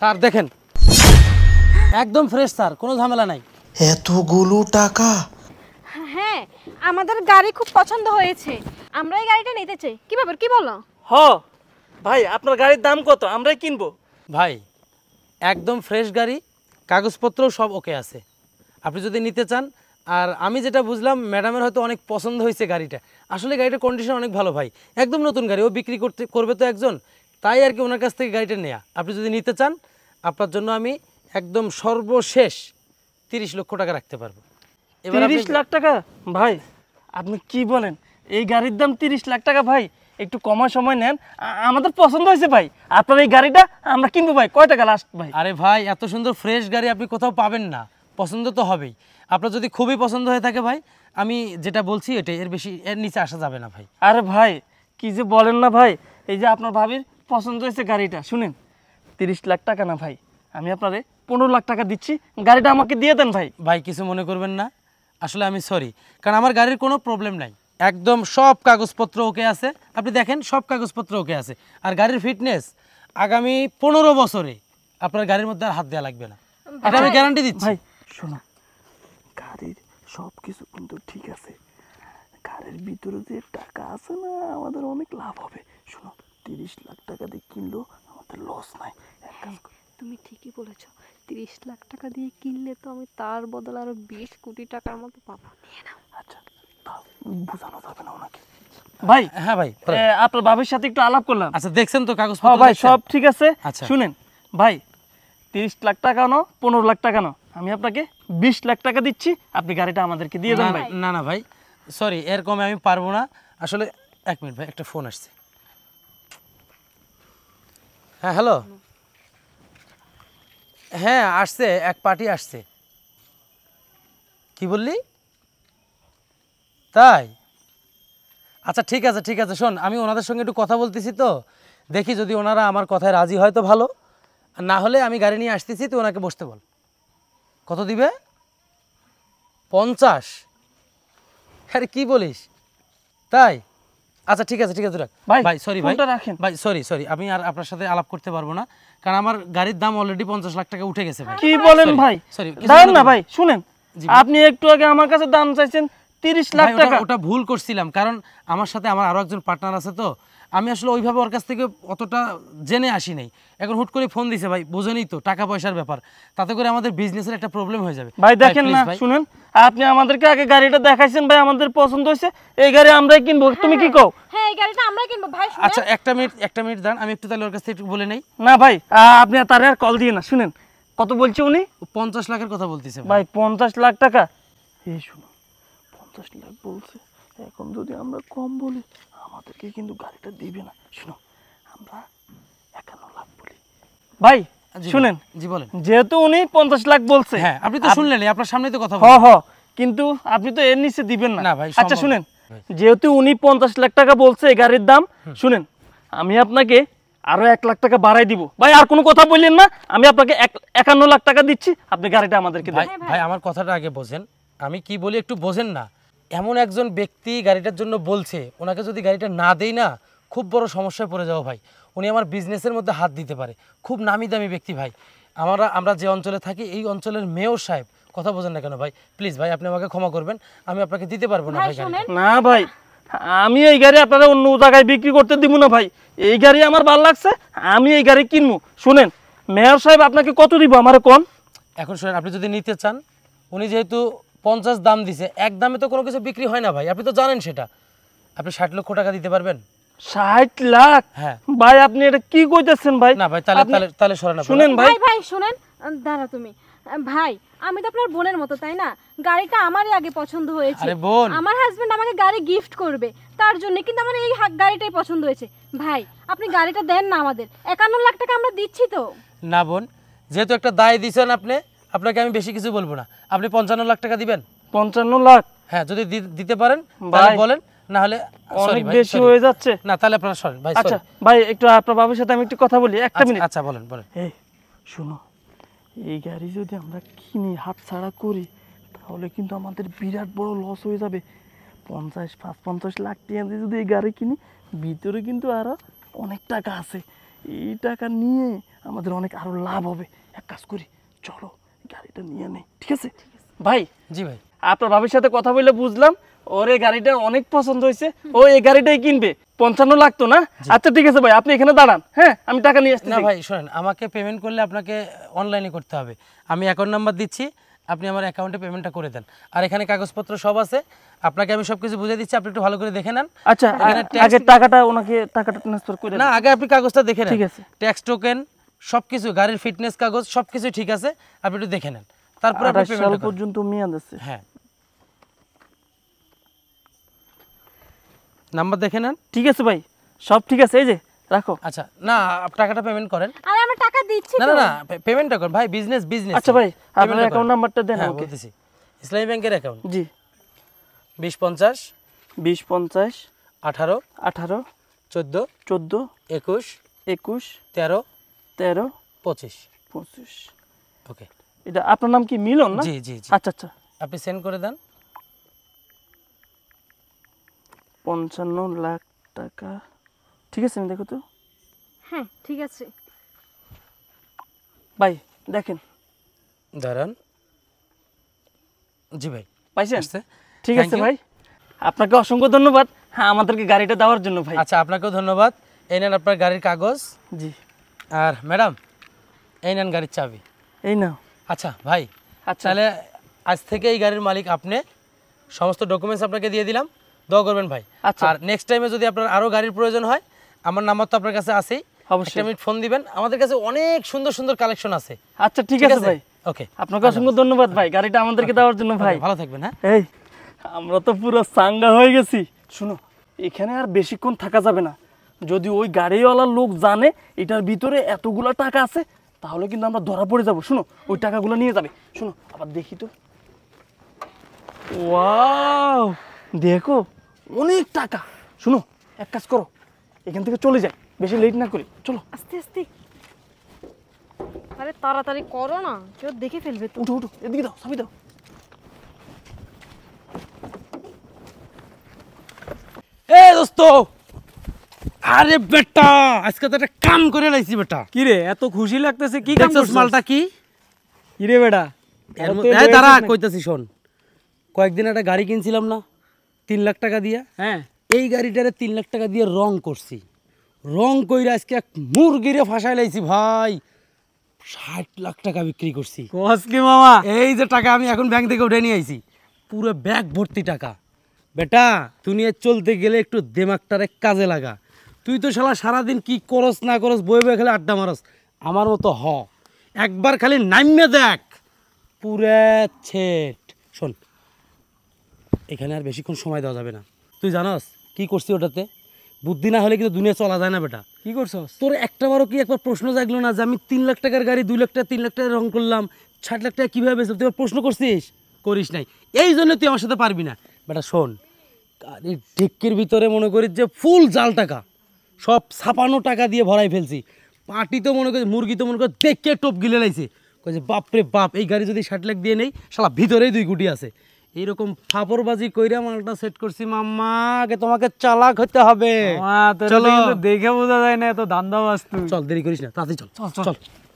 Sir দেখেন একদম fresh sir কোনো ঝামেলা নাই এতগুলো টাকা হ্যাঁ আমাদের গাড়ি খুব পছন্দ হয়েছে আমরা এই গাড়িটা নিতে চাই কি ব্যাপার কি বলো হ ভাই আপনার গাড়ির দাম কত আমরাই কিনবো ভাই একদম ফ্রেশ গাড়ি কাগজপত্র সব ওকে আছে আপনি যদি নিতে চান আর আমি যেটা বুঝলাম ম্যাডামের হয়তো অনেক পছন্দ হয়েছে গাড়িটা আসলে গাড়িটার কন্ডিশন অনেক ভালো ভাই একদম নতুন গাড়ি ও বিক্রি করতে করবে তো একজন তাই আর কি ওনার কাছ থেকে গাড়িটা নেয়া আপনি যদি নিতে চান আপনার জন্য আমি একদম সর্বশেষ তিরিশ লক্ষ টাকা রাখতে পারবো তিরিশ লাখ টাকা ভাই আপনি কি বলেন এই গাড়ির দাম তিরিশ লাখ টাকা ভাই একটু কমা সময় নেন আমাদের পছন্দ হয়েছে ভাই আপনার এই গাড়িটা আমরা কিনবো ভাই কয় টাকা লাস্ট ভাই আরে ভাই এত সুন্দর ফ্রেশ গাড়ি আপনি কোথাও পাবেন না পছন্দ তো হবেই আপনার যদি খুবই পছন্দ হয়ে থাকে ভাই আমি যেটা বলছি এটাই এর বেশি এর নিচে আসা যাবে না ভাই আরে ভাই কি যে বলেন না ভাই এই যে আপনার ভাবির পছন্দ হয়েছে গাড়িটা শুনেন তিরিশ লাখ টাকা না ভাই আমি আপনারে পনেরো লাখ টাকা দিচ্ছি গাড়িটা আমাকে দিয়ে দেন ভাই ভাই কিছু মনে করবেন না আসলে আমি সরি কারণ আমার গাড়ির কোনো প্রবলেম নাই একদম সব কাগজপত্র ওকে আছে আপনি দেখেন সব কাগজপত্র ওকে আছে আর গাড়ির ফিটনেস আগামী পনেরো বছরে আপনার গাড়ির মধ্যে আর হাত দেওয়া লাগবে না এটা আমি গ্যারান্টি দিচ্ছি ভাই শোনা গাড়ির সব কিছু কিন্তু ঠিক আছে গাড়ির ভিতরে যে টাকা আছে না আমাদের অনেক লাভ হবে শোনো তিরিশ লাখ টাকা দিয়ে কিনলো তাতে লস নাই হ্যাঁ, তুমি ঠিকই বলেছ তিরিশ লাখ টাকা দিয়ে কিনলে তো আমি তার বদলে আরো বিশ কোটি টাকার মতো পাবো নিয়ে নাও আচ্ছা, ভাই হ্যাঁ ভাই আপনার বাবার সাথে একটু আলাপ করলাম আচ্ছা দেখছেন তো কাগজ হ্যাঁ, ভাই সব ঠিক আছে আচ্ছা। শুনেন ভাই তিরিশ লাখ টাকা নাও পনেরো লাখ টাকা নাও আমি আপনাকে বিশ লাখ টাকা দিচ্ছি আপনি গাড়িটা আমাদেরকে দিয়ে দেন ভাই না না ভাই সরি এর কমে আমি পারবো না আসলে এক মিনিট ভাই একটা ফোন আসছে হ্যাঁ হ্যালো হ্যাঁ আসছে এক পার্টি আসছে কি বললি তাই আচ্ছা ঠিক আছে ঠিক আছে শোন আমি ওনাদের সঙ্গে একটু কথা বলতেছি তো দেখি যদি ওনারা আমার কথায় রাজি হয় তো ভালো না হলে আমি গাড়ি নিয়ে আসতেছি তো ওনাকে বসতে বল কত দিবে পঞ্চাশ আরে কি বলিস তাই আচ্ছা ঠিক আছে ঠিক আছে ভাই ভাই সরি ভাই রাখেন ভাই সরি সরি আমি আর আপনার সাথে আলাপ করতে পারবো না কারণ আমার গাড়ির দাম অলরেডি পঞ্চাশ লাখ টাকা উঠে গেছে কি বলেন ভাই সরি দাঁড়ান না ভাই শুনেন আপনি একটু আগে আমার কাছে দাম চাইছেন তিরিশ লাখ টাকা ওটা ভুল করছিলাম কারণ আমার সাথে আমার আরো একজন পার্টনার আছে তো আমি আসলে ওইভাবে ওর কাছ থেকে অতটা জেনে আসি নাই এখন হুট করে ফোন দিছে ভাই বোঝেনি তো টাকা পয়সার ব্যাপার তাতে করে আমাদের বিজনেসের একটা প্রবলেম হয়ে যাবে ভাই দেখেন না শুনেন আপনি আমাদেরকে আগে গাড়িটা দেখাইছেন ভাই আমাদের পছন্দ হয়েছে এই গাড়ি আমরাই কিনবো হ্যাঁ, তুমি কি কও হ্যাঁ, আচ্ছা একটা মিনিট একটা মিনিট দাঁড়ান আমি একটু তাহলে ওর কাছ থেকে বলে নেই না ভাই আপনি তার আর কল দিয়ে না শুনেন কত বলছে উনি পঞ্চাশ লাখের কথা বলতেছে ভাই পঞ্চাশ লাখ টাকা এই শুনুন পঞ্চাশ লাখ বলছে এখন যদি আমরা কম বলি আমাদেরকে কিন্তু গাড়িটা দিবে না শুনো আমরা একান্ন লাখ বলি ভাই শুনেন জি বলেন যেহেতু উনি পঞ্চাশ লাখ বলছে হ্যাঁ আপনি তো শুনলেন আপনার সামনে তো কথা হ কিন্তু আপনি তো এর নিচে দিবেন না ভাই আচ্ছা শুনেন যেহেতু উনি পঞ্চাশ লাখ টাকা বলছে গাড়ির দাম শুনেন আমি আপনাকে আরো এক লাখ টাকা বাড়াই দিব ভাই আর কোনো কথা বললেন না আমি আপনাকে একান্ন লাখ টাকা দিচ্ছি আপনি গাড়িটা আমাদেরকে ভাই আমার কথাটা আগে বোঝেন আমি কি বলি একটু বোঝেন না এমন একজন ব্যক্তি গাড়িটার জন্য বলছে ওনাকে যদি গাড়িটা না দেই না খুব বড় সমস্যায় পড়ে যাবো ভাই উনি আমার বিজনেসের মধ্যে হাত দিতে পারে খুব নামি দামি ব্যক্তি ভাই আমরা আমরা যে অঞ্চলে থাকি এই অঞ্চলের মেয়র সাহেব কথা বোঝেন না কেন ভাই প্লিজ ভাই আপনি আমাকে ক্ষমা করবেন আমি আপনাকে দিতে পারবো না ভাই না ভাই আমি এই গাড়ি আপনারা অন্য জায়গায় বিক্রি করতে দিব না ভাই এই গাড়ি আমার ভাল লাগছে আমি এই গাড়ি কিনবো শুনেন মেয়র সাহেব আপনাকে কত দিব আমার কোন এখন শুনেন আপনি যদি নিতে চান উনি যেহেতু পঞ্চাশ দাম দিছে এক দামে তো কোনো কিছু বিক্রি হয় না ভাই আপনি তো জানেন সেটা আপনি ষাট লক্ষ টাকা দিতে পারবেন ষাট লাখ হ্যাঁ ভাই আপনি এটা কি কইতেছেন ভাই না ভাই তাহলে তাহলে তাহলে সরেন শুনেন ভাই ভাই শুনেন দাঁড়া তুমি ভাই আমি তো আপনার বোনের মতো তাই না গাড়িটা আমারই আগে পছন্দ হয়েছে বোন আমার হাজবেন্ড আমাকে গাড়ি গিফট করবে তার জন্য কিন্তু আমার এই গাড়িটাই পছন্দ হয়েছে ভাই আপনি গাড়িটা দেন না আমাদের একান্ন লাখ টাকা আমরা দিচ্ছি তো না বোন যেহেতু একটা দায় দিয়েছেন আপনি আপনাকে আমি বেশি কিছু বলবো না আপনি পঞ্চান্ন লাখ টাকা দিবেন পঞ্চান্ন লাখ হ্যাঁ যদি দিতে পারেন বলেন আচ্ছা, আচ্ছা, আচ্ছা, করি তাহলে কিন্তু আমাদের বিরাট বড় লস হয়ে যাবে পঞ্চাশ পাঁচ পঞ্চাশ লাখ যদি এই গাড়ি কিনি ভিতরে কিন্তু আরো অনেক টাকা আছে এই টাকা নিয়ে আমাদের অনেক আরো লাভ হবে এক কাজ করি চলো গাড়িটা নিয়ে নেই ঠিক আছে ভাই জি ভাই আপনার ভাবির সাথে কথা বুঝলাম ওর এই গাড়িটা অনেক পছন্দ হয়েছে ও এই গাড়িটাই কিনবে পঞ্চান্ন লাগতো না আচ্ছা ঠিক আছে ভাই আপনি এখানে দাঁড়ান হ্যাঁ আমি টাকা নিয়ে আসছি না ভাই শোনেন আমাকে পেমেন্ট করলে আপনাকে অনলাইনে করতে হবে আমি অ্যাকাউন্ট নাম্বার দিচ্ছি আপনি আমার অ্যাকাউন্টে পেমেন্টটা করে দেন আর এখানে কাগজপত্র সব আছে আপনাকে আমি সবকিছু বুঝিয়ে দিচ্ছি আপনি একটু ভালো করে দেখে নেন আচ্ছা আগে টাকাটা ওনাকে টাকাটা ট্রান্সফার করে না আগে আপনি কাগজটা দেখে নেন ঠিক আছে ট্যাক্স টোকেন সব কিছু গাড়ির ফিটনেস কাগজ সব কিছু ঠিক আছে আপনি একটু দেখে নেন তারপরে আপনি সাল পর্যন্ত মেয়াদ আছে হ্যাঁ নাম্বার দেখে নেন ঠিক আছে ভাই সব ঠিক আছে এই যে রাখো আচ্ছা না টাকাটা পেমেন্ট করেন আরে আমি টাকা দিচ্ছি না না পেমেন্টটা করেন ভাই বিজনেস বিজনেস আচ্ছা ভাই আপনার অ্যাকাউন্ট নাম্বারটা দেন ওকে দিছি ইসলামী ব্যাংকের অ্যাকাউন্ট জি 20 50 20 50 18 18 14 14 21 21 13 তেরো পঁচিশ পঁচিশ ওকে এটা আপনার নাম কি মিলন না জি জি আচ্ছা আচ্ছা আপনি সেন্ড করে দেন পঞ্চান্ন লাখ টাকা ঠিক আছে দেখো তো হ্যাঁ ঠিক আছে ভাই দেখেন দাঁড়ান জি ভাই আসছে ঠিক আছে ভাই আপনাকে অসংখ্য ধন্যবাদ হ্যাঁ আমাদেরকে গাড়িটা দেওয়ার জন্য ভাই আচ্ছা আপনাকেও ধন্যবাদ এই নেন আপনার গাড়ির কাগজ জি আর ম্যাডাম এই নেন গাড়ির চাবি এই নাও আচ্ছা ভাই আচ্ছা তাহলে আজ থেকে এই গাড়ির মালিক আপনি সমস্ত ডকুমেন্টস আপনাকে দিয়ে দিলাম দোয়া করবেন ভাই আচ্ছা আর নেক্সট টাইমে যদি আপনার আরও গাড়ির প্রয়োজন হয় আমার নাম্বার তো আপনার কাছে আছেই অবশ্যই আমি ফোন দিবেন আমাদের কাছে অনেক সুন্দর সুন্দর কালেকশন আছে আচ্ছা ঠিক আছে ভাই ওকে আপনাকে অসংখ্য ধন্যবাদ ভাই গাড়িটা আমাদেরকে দেওয়ার জন্য ভাই ভালো থাকবেন হ্যাঁ এই আমরা তো পুরো চাঙ্গা হয়ে গেছি শুনো এখানে আর বেশিক্ষণ থাকা যাবে না যদি ওই গাড়িওয়ালার লোক জানে এটার ভিতরে এতগুলো টাকা আছে তাহলে কিন্তু আমরা ধরা পড়ে যাব শুনো ওই টাকাগুলো নিয়ে যাবে শুনো আবার দেখি তো ওয়াও দেখো অনেক টাকা শুনো এক কাজ করো এখান থেকে চলে যাই বেশি লেট না করি চলো আস্তে আস্তে আরে তাড়াতাড়ি করো না কেউ দেখে ফেলবে তো উঠো উঠো এদিকে দাও সবই দাও এ দোস্ত আরে বেটা আজকে তো একটা কাম করে লাইছি বেটা কি রে এত খুশি লাগতেছে কি কাম করছিস মালটা কি কি রে বেটা এই দাঁড়া কইতাছি শোন কয়েকদিন একটা গাড়ি কিনছিলাম না তিন লাখ টাকা দিয়ে হ্যাঁ এই গাড়িটারে তিন লাখ টাকা দিয়ে রং করছি রং কইরা আজকে এক মুরগিরে ফাঁসাই লাইছি ভাই ষাট লাখ টাকা বিক্রি করছি কি মামা এই যে টাকা আমি এখন ব্যাংক থেকে উঠে নিয়ে আইছি পুরো ব্যাগ ভর্তি টাকা বেটা তুমি চলতে গেলে একটু দেমাকটারে কাজে লাগা তুই তো শালা সারাদিন কি করস না করস বই বয়ে খালি আড্ডা মারস আমার মতো হ একবার খালি নাইমে দেখ পুরে ছেট শোন এখানে আর বেশিক্ষণ সময় দেওয়া যাবে না তুই জানস কি করছি ওটাতে বুদ্ধি না হলে কিন্তু দুনিয়া চলা যায় না বেটা কি করছো তোর একটা বারো কি একবার প্রশ্ন জাগলো না যে আমি তিন লাখ টাকার গাড়ি দুই লাখ টাকা তিন লাখ টাকা রং করলাম ষাট লাখ টাকা কীভাবে বেচলাম তুই প্রশ্ন করছিস করিস নাই এই জন্য তুই আমার সাথে পারবি না বেটা শোন গাড়ির ঢেকের ভিতরে মনে করিস যে ফুল জাল টাকা সব ছাপানো টাকা দিয়ে ভরাই ফেলছি পাটি তো মনে করছে মুরগি তো মনে করছে দেখে টোপ গিলে লাইছে কয়েছে বাপরে বাপ এই গাড়ি যদি ষাট লাখ দিয়ে নেই সালা ভিতরেই দুই গুটি আছে এইরকম ফাপরবাজি কইরা মালটা সেট করছি মাম্মা আগে তোমাকে চালাক হতে হবে চলো দেখে বোঝা যায় না এত দান্দা বাস্তু চল দেরি করিস না তাড়াতাড়ি চল চল চল